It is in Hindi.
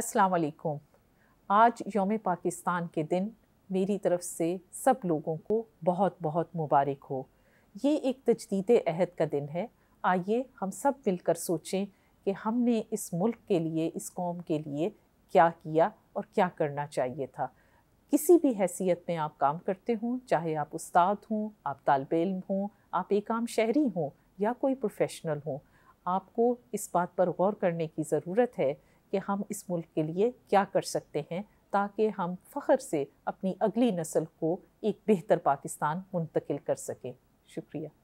अस्सलाम वालेकुम आज योम पाकिस्तान के दिन मेरी तरफ़ से सब लोगों को बहुत बहुत मुबारक हो ये एक तजदीद अहद का दिन है आइए हम सब मिलकर सोचें कि हमने इस मुल्क के लिए इस कौम के लिए क्या किया और क्या करना चाहिए था किसी भी हैसियत में आप काम करते हों चाहे आप उस्ताद हों आप तालब इम हों आप एक आम शहरी हों या कोई प्रोफेशनल हों आपको इस बात पर गौर करने की ज़रूरत है कि हम इस मुल्क के लिए क्या कर सकते हैं ताकि हम फ़ख्र से अपनी अगली नस्ल को एक बेहतर पाकिस्तान मुंतकिल कर सकें शुक्रिया